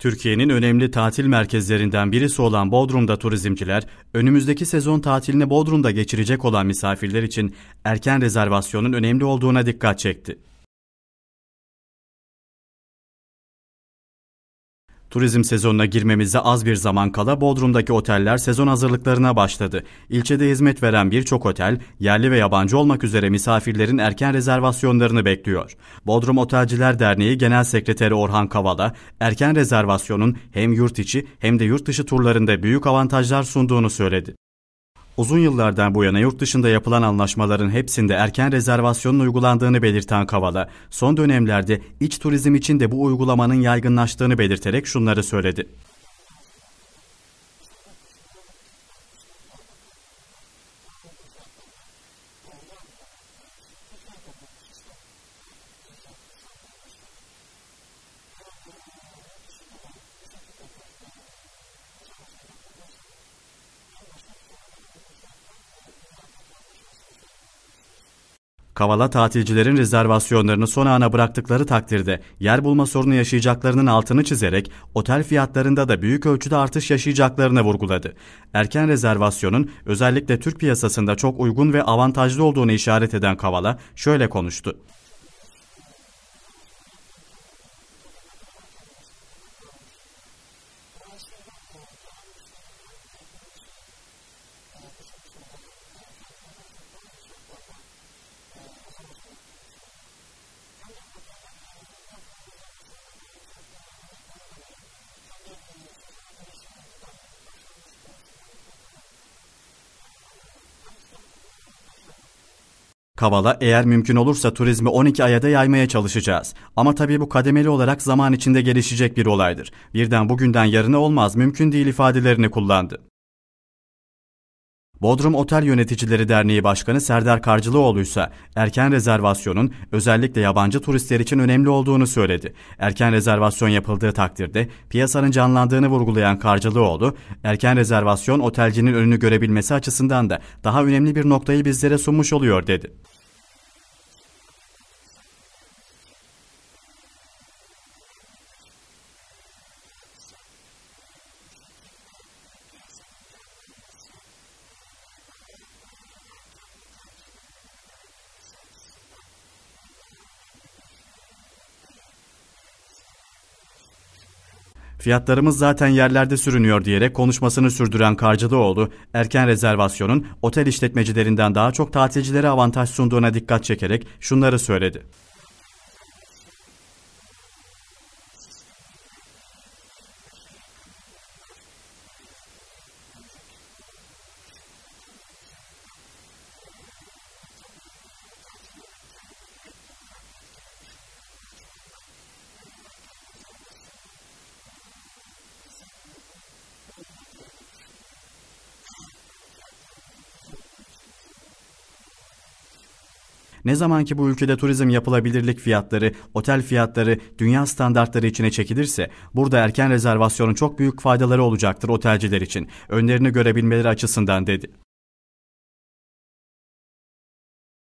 Türkiye'nin önemli tatil merkezlerinden birisi olan Bodrum'da turizmciler, önümüzdeki sezon tatilini Bodrum'da geçirecek olan misafirler için erken rezervasyonun önemli olduğuna dikkat çekti. Turizm sezonuna girmemize az bir zaman kala Bodrum'daki oteller sezon hazırlıklarına başladı. İlçede hizmet veren birçok otel, yerli ve yabancı olmak üzere misafirlerin erken rezervasyonlarını bekliyor. Bodrum Otelciler Derneği Genel Sekreteri Orhan Kavala, erken rezervasyonun hem yurt içi hem de yurt dışı turlarında büyük avantajlar sunduğunu söyledi uzun yıllardan bu yana yurt dışında yapılan anlaşmaların hepsinde erken rezervasyonun uygulandığını belirten Kavala, son dönemlerde iç turizm için de bu uygulamanın yaygınlaştığını belirterek şunları söyledi. Kavala tatilcilerin rezervasyonlarını son ana bıraktıkları takdirde yer bulma sorunu yaşayacaklarının altını çizerek otel fiyatlarında da büyük ölçüde artış yaşayacaklarını vurguladı. Erken rezervasyonun özellikle Türk piyasasında çok uygun ve avantajlı olduğunu işaret eden Kavala şöyle konuştu. Kavala eğer mümkün olursa turizmi 12 aya da yaymaya çalışacağız. Ama tabii bu kademeli olarak zaman içinde gelişecek bir olaydır. Birden bugünden yarına olmaz mümkün değil ifadelerini kullandı. Bodrum Otel Yöneticileri Derneği Başkanı Serdar Karcılıoğlu ise erken rezervasyonun özellikle yabancı turistler için önemli olduğunu söyledi. Erken rezervasyon yapıldığı takdirde piyasanın canlandığını vurgulayan Karcılıoğlu, erken rezervasyon otelcinin önünü görebilmesi açısından da daha önemli bir noktayı bizlere sunmuş oluyor dedi. Fiyatlarımız zaten yerlerde sürünüyor diyerek konuşmasını sürdüren Karcıdoğlu, erken rezervasyonun otel işletmecilerinden daha çok tatilcilere avantaj sunduğuna dikkat çekerek şunları söyledi. Ne zaman ki bu ülkede turizm yapılabilirlik fiyatları, otel fiyatları dünya standartları içine çekilirse burada erken rezervasyonun çok büyük faydaları olacaktır otelciler için. Önlerini görebilmeleri açısından dedi.